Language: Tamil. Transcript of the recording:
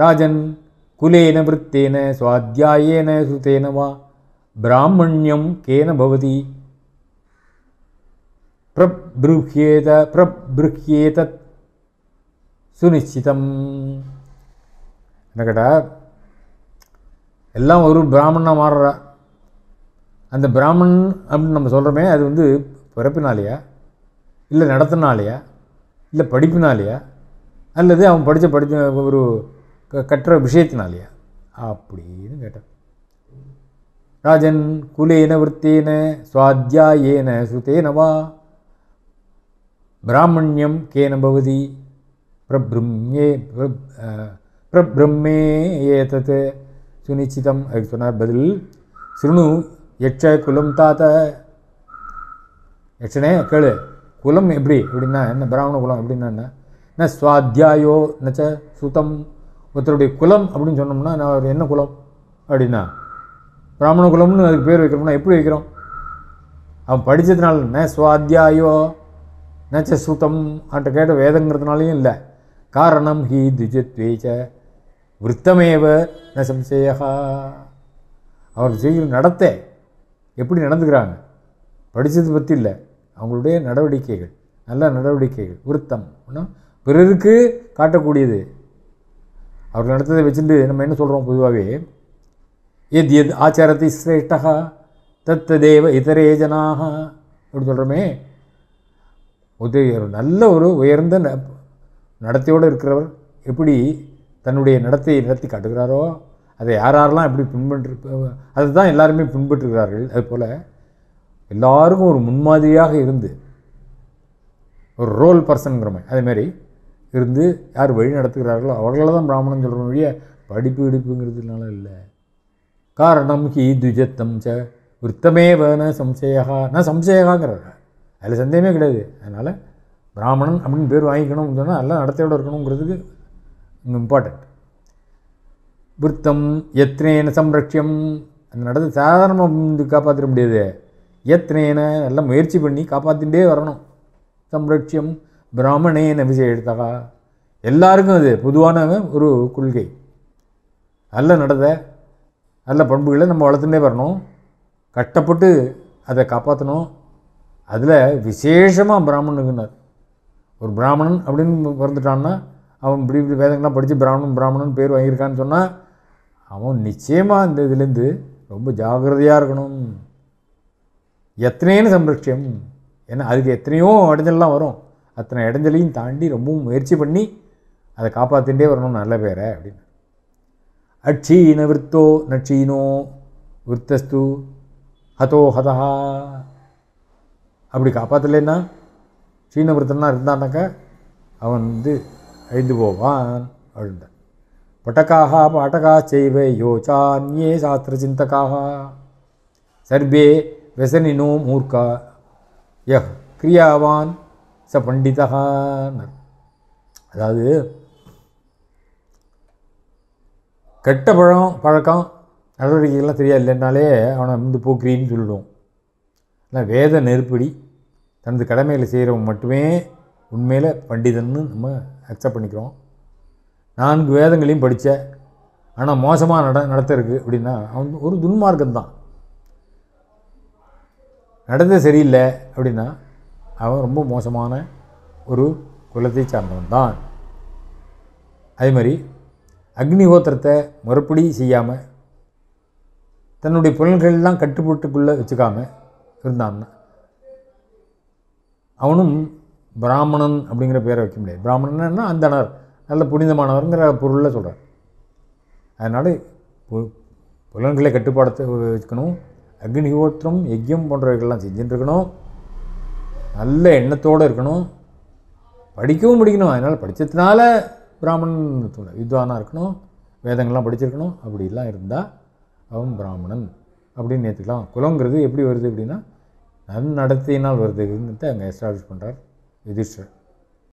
ராஜன் குலேன விருத்தேன சுவாத்தியாயேன சுதேன வா பிராமணியம் கேன பவதி பிரப்ருஹ்யேத பிரப்ருஹ்யேதத் சுனிச்சிதம் என்ன கேட்டால் எல்லாம் ஒரு பிராமணனாக மாறுறா அந்த பிராமணன் அப்படின்னு நம்ம சொல்கிறோமே அது வந்து பிறப்பினாலேயா இல்லை நடத்தினாலேயா இல்லை படிப்பினாலேயா அல்லது அவன் படித்த படித்த ஒரு கட்டுற விஷயத்தினாலையா அப்படின்னு கேட்டார் ராஜன் குலேன விற்த்தேன சுவாத்தியாயேன ஸ்ருதேனவா பிராமணியம் கேன பவதி பிரபிரம்யே பிரபிரம்மே ஏதத் சுனிச்சிதம் அதுக்கு சொன்னார் பதில் சிறுணு யட்ச குலம் தாத்த யட்சனே கேளு குலம் எப்படி அப்படின்னா என்ன பிராமண குலம் அப்படின்னா என்ன சுவாத்தியாயோ நச்ச சுத்தம் ஒருத்தருடைய குலம் அப்படின்னு சொன்னோம்னா நான் என்ன குலம் அப்படின்னா பிராமண குலம்னு அதுக்கு பேர் வைக்கிறோம்னா எப்படி வைக்கிறோம் அவன் படித்ததுனால ந சுவாத்தியாயோ நச்ச சுத்தம் அன்ற கேட்ட வேதங்கிறதுனாலையும் இல்லை காரணம் ஹி துஜத்வேச்ச விரத்தமேவ ந சம்சேயா அவர் செய்கிற நடத்தை எப்படி நடந்துக்கிறாங்க படித்தது பற்றி இல்லை அவங்களுடைய நடவடிக்கைகள் நல்ல நடவடிக்கைகள் விருத்தம் பிறருக்கு காட்டக்கூடியது அவர்கள் நடத்ததை வச்சுட்டு நம்ம என்ன சொல்கிறோம் பொதுவாகவே எத் எத் ஆச்சாரத்தை சிரேஷ்டா தத்த தேவ இதரே ஜனாக அப்படின்னு சொல்கிறோமே உதவி நல்ல ஒரு உயர்ந்த நடத்தையோடு இருக்கிறவர் எப்படி தன்னுடைய நடத்தையை நடத்தி காட்டுகிறாரோ அதை யார் யாரெல்லாம் எப்படி பின்பற்று அதுதான் எல்லாருமே பின்பற்றுகிறார்கள் அதுபோல் எல்லாருக்கும் ஒரு முன்மாதிரியாக இருந்து ஒரு ரோல் பர்சனுங்கிற மாதிரி அதேமாதிரி இருந்து யார் வழி நடத்துகிறார்களோ அவர்களை தான் பிராமணன் சொல்கிறோம் வழிய படிப்பு எடுப்புங்கிறதுனால இல்லை காரணம் ஹி துஜத்தம் ச விற்பமேவ வேண சம்சயகா நான் சம்சயகாங்கிறாங்க அதில் சந்தேகமே கிடையாது அதனால் பிராமணன் அப்படின்னு பேர் வாங்கிக்கணும்னு சொன்னால் நல்லா நடத்தையோடு இருக்கணுங்கிறதுக்கு இம்பார்ட்டண்ட் விற்த்தம் எத்தனேன சம்ரக்ஷியம் அந்த நடத்த சாதாரணமாக வந்து காப்பாற்றிட முடியாது எத்தனேன நல்லா முயற்சி பண்ணி காப்பாற்றிகிட்டே வரணும் சம்ரட்சியம் பிராமணேன விஜய் எடுத்தகா எல்லாருக்கும் அது பொதுவான ஒரு கொள்கை நல்ல நடத நல்ல பண்புகளை நம்ம வளர்த்துட்டே வரணும் கட்டப்பட்டு அதை காப்பாற்றணும் அதில் விசேஷமாக பிராமணனுக்குனார் ஒரு பிராமணன் அப்படின்னு பிறந்துட்டான்னா அவன் இப்படி இப்படி வேதங்கள்லாம் படித்து பிராமணன் பிராமணன் பேர் வாங்கியிருக்கான்னு சொன்னால் அவன் நிச்சயமாக இந்த இதுலேருந்து ரொம்ப ஜாகிரதையாக இருக்கணும் எத்தனைன்னு சம்ரட்சியம் ஏன்னா அதுக்கு எத்தனையோ அடைஞ்சல்லாம் வரும் அத்தனை இடைஞ்சலையும் தாண்டி ரொம்பவும் முயற்சி பண்ணி அதை காப்பாற்றிகிட்டே வரணும் நல்ல பேரை அப்படின்னு அட்சீன விற்த்தோ நட்சீனோ விற்தஸ்து ஹதோ ஹதா அப்படி காப்பாற்றலைன்னா சீன விருத்தனாக இருந்தானாக்கா அவன் வந்து அழிந்து போவான் அப்படின்ட்டான் பட்டக்காக பாட்டகா செய்வே யோசான்யே சாஸ்திர சிந்தக்காக சர்வே வெசனினோ மூர்க்கா யஹ் கிரியாவான் ச பண்டிதகான் அதாவது கெட்ட பழம் பழக்கம் நடவடிக்கைகள்லாம் தெரியாது இல்லைன்னாலே அவனை வந்து போக்குறின்னு சொல்லுவோம் ஆனால் வேத நெருப்படி தனது கடமைகளை செய்கிறவங்க மட்டுமே உண்மையில் பண்டிதன்னு நம்ம அக்செப்ட் பண்ணிக்கிறோம் நான்கு வேதங்களையும் படித்த ஆனால் மோசமாக நட நடத்த அப்படின்னா அவன் ஒரு துன்மார்க்கம் தான் நடந்த சரியில்லை அப்படின்னா அவன் ரொம்ப மோசமான ஒரு குலத்தை சார்ந்தவன் தான் அதே மாதிரி அக்னிஹோத்திரத்தை முறைப்படி செய்யாமல் தன்னுடைய புலன்கள்லாம் கட்டுப்பட்டுக்குள்ளே வச்சுக்காமல் இருந்தான்னா அவனும் பிராமணன் அப்படிங்கிற பேரை வைக்க முடியாது பிராமணன்னா அந்தனர் நல்ல புனிதமானவருங்கிற பொருளில் சொல்கிறார் அதனால் புலன்களை கட்டுப்பாடத்தை வச்சுக்கணும் அக்னிஹோத்திரம் யஜ்யம் போன்றவைகள்லாம் செஞ்சுட்டு இருக்கணும் நல்ல எண்ணத்தோடு இருக்கணும் படிக்கவும் படிக்கணும் அதனால் படித்ததுனால பிராமணன் தோணும் வித்வானாக இருக்கணும் வேதங்கள்லாம் படிச்சிருக்கணும் அப்படிலாம் இருந்தால் அவன் பிராமணன் அப்படின்னு ஏற்றுக்கலாம் குலங்கிறது எப்படி வருது அப்படின்னா நன் நடத்தினால் வருதுங்கிறத அங்கே எஸ்டாப்ளிஷ் பண்ணுறார் யுதிஷ்டர்